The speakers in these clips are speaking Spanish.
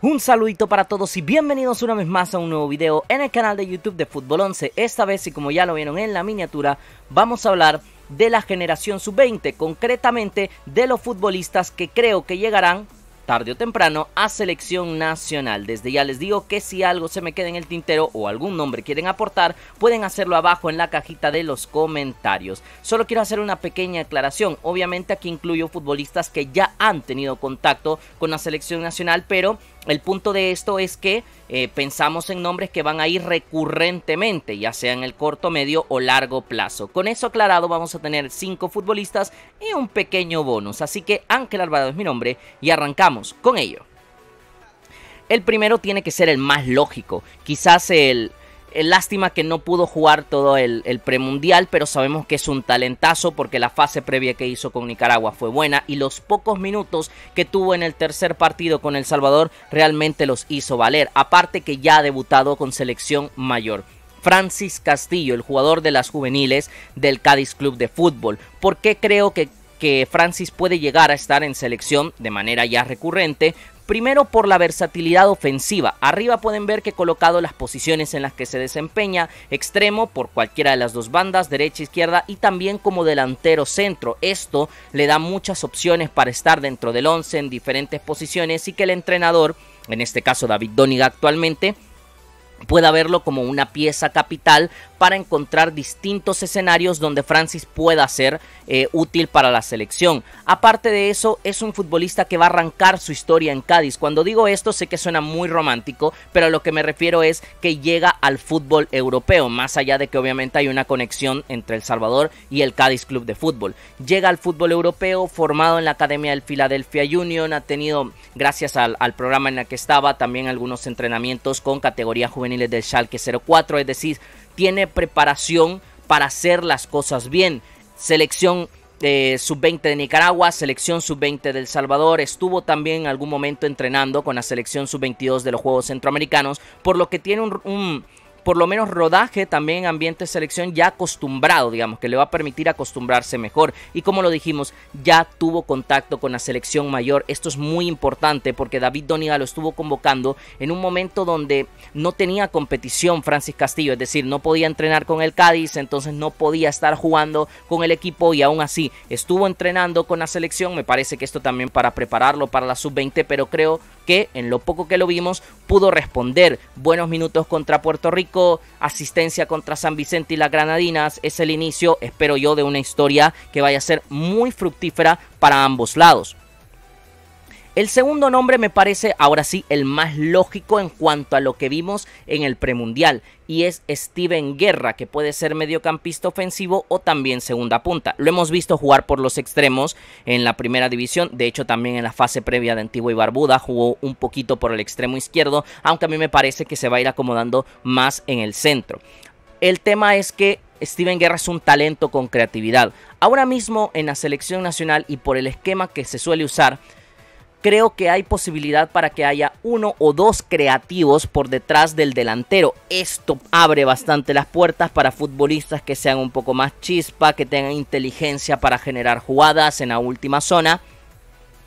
Un saludito para todos y bienvenidos una vez más a un nuevo video en el canal de YouTube de Fútbol 11. Esta vez y como ya lo vieron en la miniatura, vamos a hablar de la generación sub-20, concretamente de los futbolistas que creo que llegarán tarde o temprano a selección nacional. Desde ya les digo que si algo se me queda en el tintero o algún nombre quieren aportar, pueden hacerlo abajo en la cajita de los comentarios. Solo quiero hacer una pequeña aclaración. Obviamente aquí incluyo futbolistas que ya han tenido contacto con la selección nacional, pero el punto de esto es que eh, pensamos en nombres que van a ir recurrentemente, ya sea en el corto, medio o largo plazo. Con eso aclarado, vamos a tener cinco futbolistas y un pequeño bonus. Así que Ángel Alvarado es mi nombre y arrancamos con ello. El primero tiene que ser el más lógico, quizás el eh, lástima que no pudo jugar todo el, premundial, pero sabemos que es un talentazo porque la fase previa que hizo con Nicaragua fue buena y los pocos minutos que tuvo en el tercer partido con El Salvador realmente los hizo valer, aparte que ya ha debutado con selección mayor. Francis Castillo, el jugador de las juveniles del Cádiz Club de Fútbol. ¿Por qué creo que que Francis puede llegar a estar en selección de manera ya recurrente Primero por la versatilidad ofensiva. Arriba pueden ver que he colocado las posiciones en las que se desempeña. Extremo por cualquiera de las dos bandas, derecha, izquierda y también como delantero centro. Esto le da muchas opciones para estar dentro del 11 en diferentes posiciones y que el entrenador, en este caso David Doniga actualmente, pueda verlo como una pieza capital para encontrar distintos escenarios donde Francis pueda ser eh, útil para la selección. Aparte de eso, es un futbolista que va a arrancar su historia en Cádiz. Cuando digo esto, sé que suena muy romántico, pero a lo que me refiero es que llega al fútbol europeo, más allá de que obviamente hay una conexión entre El Salvador y el Cádiz Club de Fútbol. Llega al fútbol europeo, formado en la Academia del Philadelphia Union, ha tenido, gracias al, al programa en el que estaba, también algunos entrenamientos con categoría juvenil del Schalke 04, es decir, tiene preparación para hacer las cosas bien. Selección eh, sub-20 de Nicaragua, selección sub-20 del Salvador, estuvo también en algún momento entrenando con la selección sub-22 de los Juegos Centroamericanos, por lo que tiene un por lo menos rodaje también ambiente de selección ya acostumbrado, digamos, que le va a permitir acostumbrarse mejor. Y como lo dijimos, ya tuvo contacto con la selección mayor. Esto es muy importante porque David Doniga lo estuvo convocando en un momento donde no tenía competición Francis Castillo, es decir, no podía entrenar con el Cádiz, entonces no podía estar jugando con el equipo y aún así estuvo entrenando con la selección. Me parece que esto también para prepararlo para la sub-20, pero creo que en lo poco que lo vimos pudo responder. Buenos minutos contra Puerto Rico, asistencia contra San Vicente y las Granadinas. Es el inicio, espero yo, de una historia que vaya a ser muy fructífera para ambos lados. El segundo nombre me parece ahora sí el más lógico en cuanto a lo que vimos en el premundial y es Steven Guerra, que puede ser mediocampista ofensivo o también segunda punta. Lo hemos visto jugar por los extremos en la primera división, de hecho también en la fase previa de Antigua y Barbuda jugó un poquito por el extremo izquierdo, aunque a mí me parece que se va a ir acomodando más en el centro. El tema es que Steven Guerra es un talento con creatividad. Ahora mismo en la selección nacional y por el esquema que se suele usar, creo que hay posibilidad para que haya uno o dos creativos por detrás del delantero. Esto abre bastante las puertas para futbolistas que sean un poco más chispa, que tengan inteligencia para generar jugadas en la última zona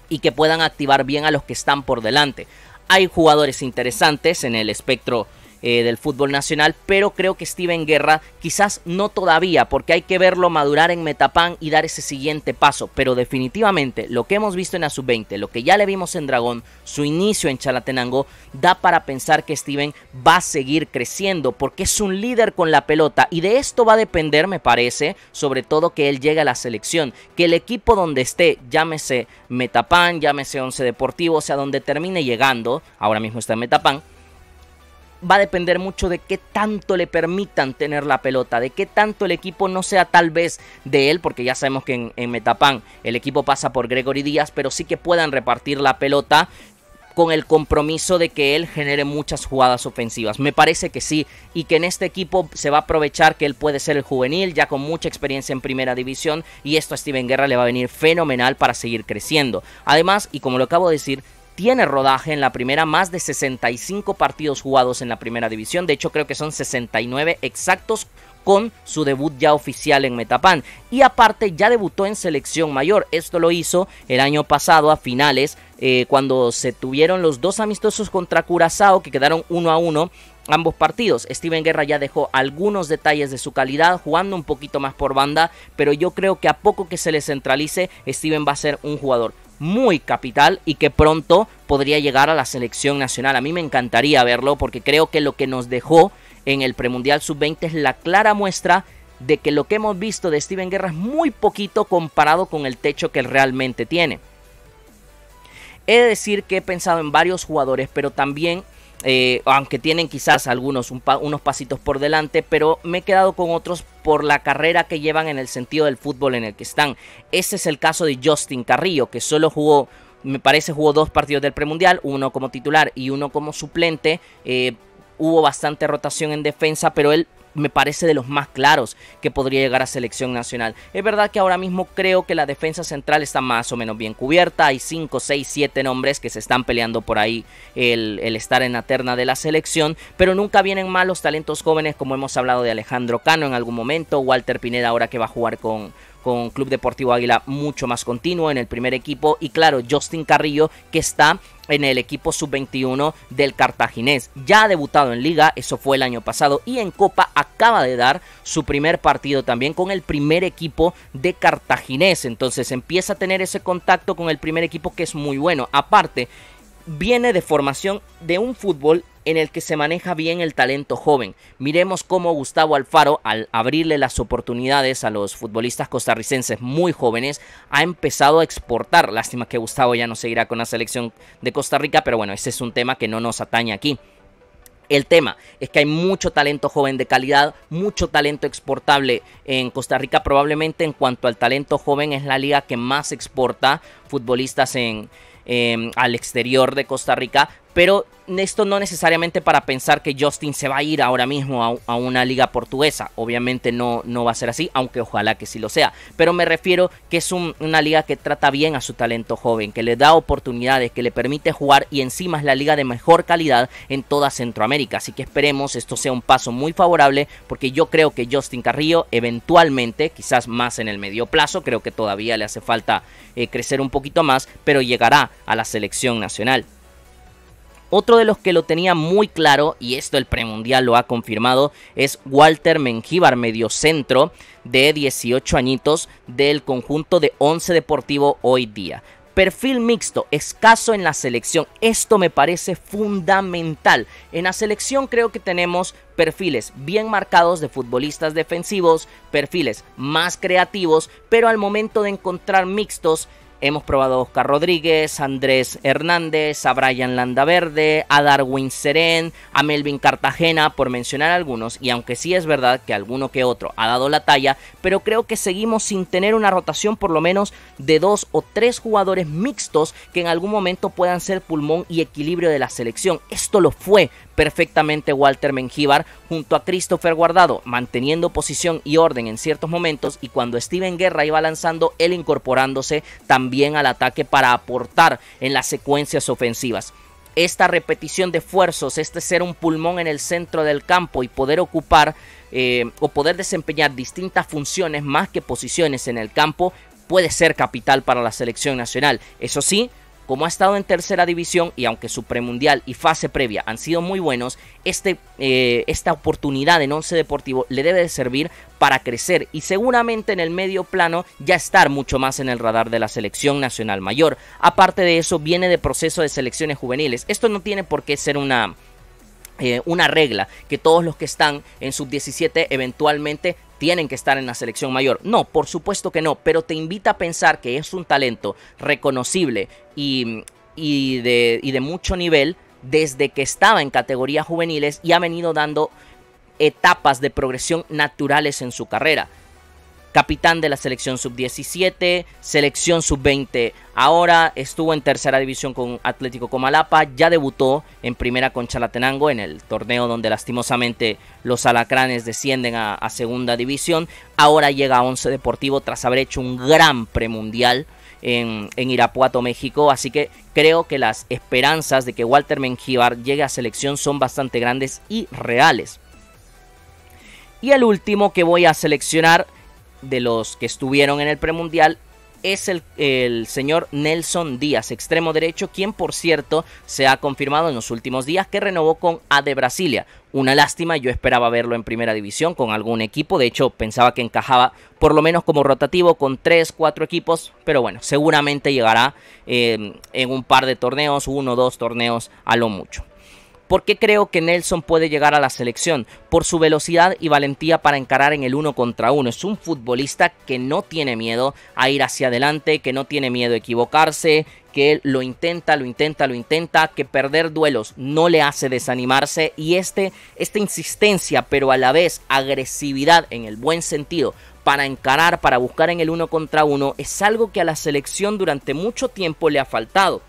y que puedan activar bien a los que están por delante. Hay jugadores interesantes en el espectro eh, del fútbol nacional, pero creo que Steven Guerra quizás no todavía, porque hay que verlo madurar en Metapán y dar ese siguiente paso, pero definitivamente lo que hemos visto en la sub-20, lo que ya le vimos en Dragón, su inicio en Chalatenango, da para pensar que Steven va a seguir creciendo, porque es un líder con la pelota y de esto va a depender, me parece, sobre todo que él llegue a la selección, que el equipo donde esté, llámese Metapan, llámese Once Deportivo, o sea, donde termine llegando, ahora mismo está en Metapan, va a depender mucho de qué tanto le permitan tener la pelota, de qué tanto el equipo no sea tal vez de él, porque ya sabemos que en, en Metapan el equipo pasa por Gregory Díaz, pero sí que puedan repartir la pelota con el compromiso de que él genere muchas jugadas ofensivas. Me parece que sí, y que en este equipo se va a aprovechar que él puede ser el juvenil, ya con mucha experiencia en primera división, y esto a Steven Guerra le va a venir fenomenal para seguir creciendo. Además, y como lo acabo de decir, tiene rodaje en la primera, más de 65 partidos jugados en la primera división, de hecho creo que son 69 exactos con su debut ya oficial en Metapan y aparte ya debutó en selección mayor, esto lo hizo el año pasado a finales eh, cuando se tuvieron los dos amistosos contra Curazao que quedaron uno a uno ambos partidos. Steven Guerra ya dejó algunos detalles de su calidad, jugando un poquito más por banda, pero yo creo que a poco que se le centralice, Steven va a ser un jugador muy capital y que pronto podría llegar a la selección nacional. A mí me encantaría verlo porque creo que lo que nos dejó en el premundial sub-20 es la clara muestra de que lo que hemos visto de Steven Guerra es muy poquito comparado con el techo que realmente tiene. He de decir que he pensado en varios jugadores, pero también eh, aunque tienen quizás algunos unos pasitos por delante, pero me he quedado con otros por la carrera que llevan en el sentido del fútbol en el que están. Ese es el caso de Justin Carrillo, que solo jugó me parece jugó dos partidos del premundial, uno como titular y uno como suplente. Eh, hubo bastante rotación en defensa, pero él me parece de los más claros que podría llegar a selección nacional. Es verdad que ahora mismo creo que la defensa central está más o menos bien cubierta. Hay 5, 6, 7 nombres que se están peleando por ahí el, el, estar en la terna de la selección. Pero nunca vienen mal los talentos jóvenes como hemos hablado de Alejandro Cano en algún momento. Walter Pineda ahora que va a jugar con, con Club Deportivo Águila mucho más continuo en el primer equipo y claro, Justin Carrillo que está en el equipo sub-21 del cartaginés. Ya ha debutado en liga, eso fue el año pasado, y en Copa acaba de dar su primer partido también con el primer equipo de cartaginés. Entonces empieza a tener ese contacto con el primer equipo que es muy bueno. Aparte, viene de formación de un fútbol en el que se maneja bien el talento joven. Miremos cómo Gustavo Alfaro, al abrirle las oportunidades a los futbolistas costarricenses muy jóvenes, ha empezado a exportar. Lástima que Gustavo ya no seguirá con la selección de Costa Rica, pero bueno, ese es un tema que no nos atañe aquí. El tema es que hay mucho talento joven de calidad, mucho talento exportable en Costa Rica. Probablemente en cuanto al talento joven es la liga que más exporta futbolistas en, em, al exterior de Costa Rica, pero esto no necesariamente para pensar que Justin se va a ir ahora mismo a, una liga portuguesa. Obviamente no, no va a ser así, aunque ojalá que sí lo sea. Pero me refiero que es una liga que trata bien a su talento joven, que le da oportunidades, que le permite jugar y encima es la liga de mejor calidad en toda Centroamérica. Así que esperemos esto sea un paso muy favorable porque yo creo que Justin Carrillo eventualmente, quizás más en el medio plazo, creo que todavía le hace falta eh, crecer un poquito más, pero llegará a la selección nacional. Otro de los que lo tenía muy claro, y esto el premundial lo ha confirmado, es Walter Mengíbar, mediocentro de 18 añitos del conjunto de 11 Deportivo hoy día. Perfil mixto, escaso en la selección. Esto me parece fundamental. En la selección creo que tenemos perfiles bien marcados de futbolistas defensivos, perfiles más creativos, pero al momento de encontrar mixtos Hemos probado a Oscar Rodríguez, a Andrés Hernández, a Brian Landaverde, a Darwin Serén, a Melvin Cartagena, por mencionar algunos, y aunque sí es verdad que alguno que otro ha dado la talla, pero creo que seguimos sin tener una rotación por lo menos de dos o tres jugadores mixtos que en algún momento puedan ser pulmón y equilibrio de la selección. Esto lo fue, perfectamente Walter Mengíbar junto a Christopher Guardado, manteniendo posición y orden en ciertos momentos y cuando Steven Guerra iba lanzando, él incorporándose también al ataque para aportar en las secuencias ofensivas esta repetición de esfuerzos, este ser un pulmón en el centro del campo y poder ocupar eh, o poder desempeñar distintas funciones más que posiciones en el campo puede ser capital para la selección nacional. Eso sí, como ha estado en tercera división y aunque su premundial y fase previa han sido muy buenos, este, eh, esta oportunidad en Once Deportivo le debe de servir para crecer y seguramente en el medio plano ya estar mucho más en el radar de la selección nacional mayor. Aparte de eso, viene de proceso de selecciones juveniles. Esto no tiene por qué ser una eh, una regla que todos los que están en sub 17 eventualmente tienen que estar en la selección mayor. No, por supuesto que no, pero te invita a pensar que es un talento reconocible y, de, y de mucho nivel desde que estaba en categorías juveniles y ha venido dando etapas de progresión naturales en su carrera capitán de la selección sub-17, selección sub-20. Ahora estuvo en tercera división con Atlético Comalapa, ya debutó en primera con Chalatenango en el torneo donde lastimosamente los alacranes descienden a, segunda división. Ahora llega a Once Deportivo tras haber hecho un gran premundial. En, Irapuato, México. Así que creo que las esperanzas de que Walter Mengíbar llegue a selección son bastante grandes y reales. Y el último que voy a seleccionar de los que estuvieron en el premundial es el, señor Nelson Díaz, extremo derecho, quien por cierto se ha confirmado en los últimos días que renovó con A de Brasilia. Una lástima, yo esperaba verlo en primera división con algún equipo, de hecho pensaba que encajaba por lo menos como rotativo con tres, cuatro equipos, pero bueno, seguramente llegará eh, en un par de torneos, uno o dos torneos a lo mucho. ¿Por qué creo que Nelson puede llegar a la selección? Por su velocidad y valentía para encarar en el uno contra uno. Es un futbolista que no tiene miedo a ir hacia adelante, que no tiene miedo a equivocarse, que lo intenta, lo intenta, lo intenta, que perder duelos no le hace desanimarse y este, esta insistencia, pero a la vez agresividad en el buen sentido para encarar, para buscar en el uno contra uno, es algo que a la selección durante mucho tiempo le ha faltado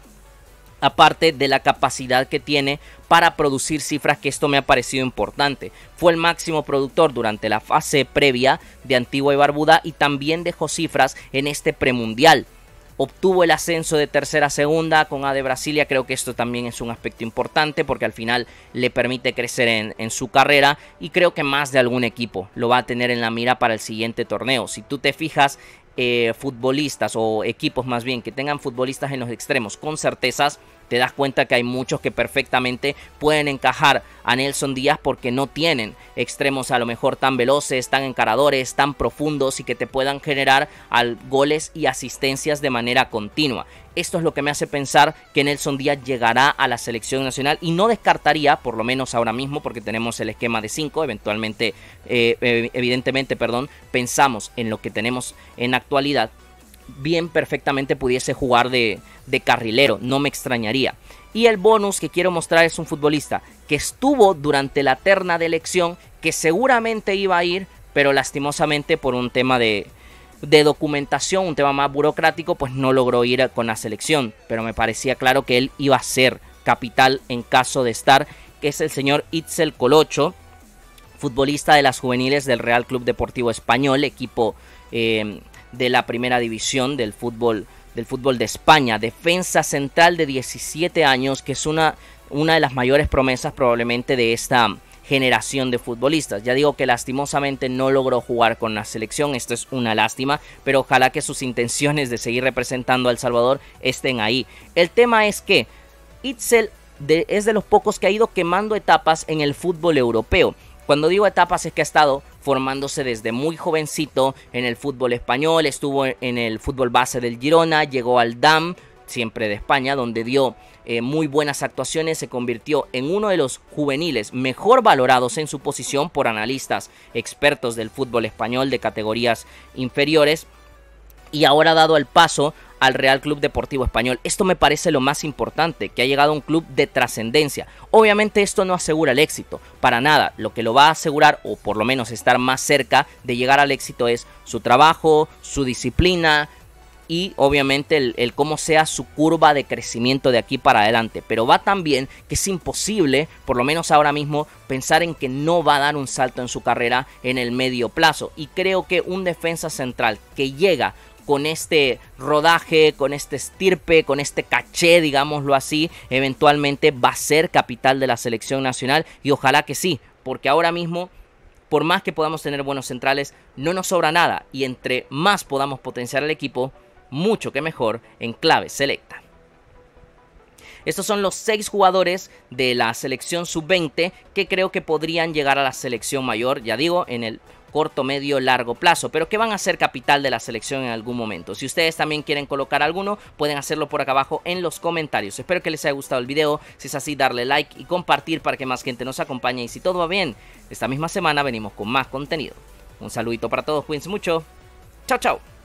aparte de la capacidad que tiene para producir cifras que esto me ha parecido importante. Fue el máximo productor durante la fase previa de Antigua y Barbuda y también dejó cifras en este premundial obtuvo el ascenso de tercera a segunda con A de Brasilia. Creo que esto también es un aspecto importante porque al final le permite crecer en, su carrera y creo que más de algún equipo lo va a tener en la mira para el siguiente torneo. Si tú te fijas, eh, futbolistas o equipos más bien que tengan futbolistas en los extremos con certezas te das cuenta que hay muchos que perfectamente pueden encajar a Nelson Díaz porque no tienen extremos a lo mejor tan veloces, tan encaradores, tan profundos y que te puedan generar goles y asistencias de manera continua. Esto es lo que me hace pensar que Nelson Díaz llegará a la selección nacional y no descartaría, por lo menos ahora mismo, porque tenemos el esquema de 5, eventualmente, eh, eh, evidentemente, perdón, pensamos en lo que tenemos en actualidad, bien perfectamente pudiese jugar de, carrilero, no me extrañaría. Y el bonus que quiero mostrar es un futbolista que estuvo durante la terna de elección, que seguramente iba a ir, pero lastimosamente por un tema de, documentación, un tema más burocrático, pues no logró ir con la selección. Pero me parecía claro que él iba a ser capital en caso de estar, que es el señor Itzel Colocho, futbolista de las juveniles del Real Club Deportivo Español, equipo eh, de la primera división del fútbol, del fútbol de España. Defensa central de 17 años, que es una, una de las mayores promesas probablemente de esta generación de futbolistas. Ya digo que lastimosamente no logró jugar con la selección, esto es una lástima, pero ojalá que sus intenciones de seguir representando a El Salvador estén ahí. El tema es que Itzel es de los pocos que ha ido quemando etapas en el fútbol europeo. Cuando digo etapas es que ha estado formándose desde muy jovencito en el fútbol español, estuvo en el fútbol base del Girona, llegó al DAM, siempre de España, donde dio eh, muy buenas actuaciones, se convirtió en uno de los juveniles mejor valorados en su posición por analistas expertos del fútbol español de categorías inferiores y ahora ha dado el paso al Real Club Deportivo Español. Esto me parece lo más importante, que ha llegado a un club de trascendencia. Obviamente esto no asegura el éxito, para nada. Lo que lo va a asegurar, o por lo menos estar más cerca de llegar al éxito, es su trabajo, su disciplina, y obviamente el, cómo sea su curva de crecimiento de aquí para adelante. Pero va tan bien que es imposible, por lo menos ahora mismo, pensar en que no va a dar un salto en su carrera en el medio plazo. Y creo que un defensa central que llega con este rodaje, con este estirpe, con este caché, digámoslo así, eventualmente va a ser capital de la selección nacional y ojalá que sí, porque ahora mismo por más que podamos tener buenos centrales, no nos sobra nada y entre más podamos potenciar al equipo, mucho que mejor en clave selecta. Estos son los seis jugadores de la selección sub-20 que creo que podrían llegar a la selección mayor, ya digo, en el corto, medio, largo plazo, pero que van a ser capital de la selección en algún momento. Si ustedes también quieren colocar alguno, pueden hacerlo por acá abajo en los comentarios. Espero que les haya gustado el video, si es así darle like y compartir para que más gente nos acompañe y si todo va bien, esta misma semana venimos con más contenido. Un saludito para todos, cuídense mucho. Chao, chao.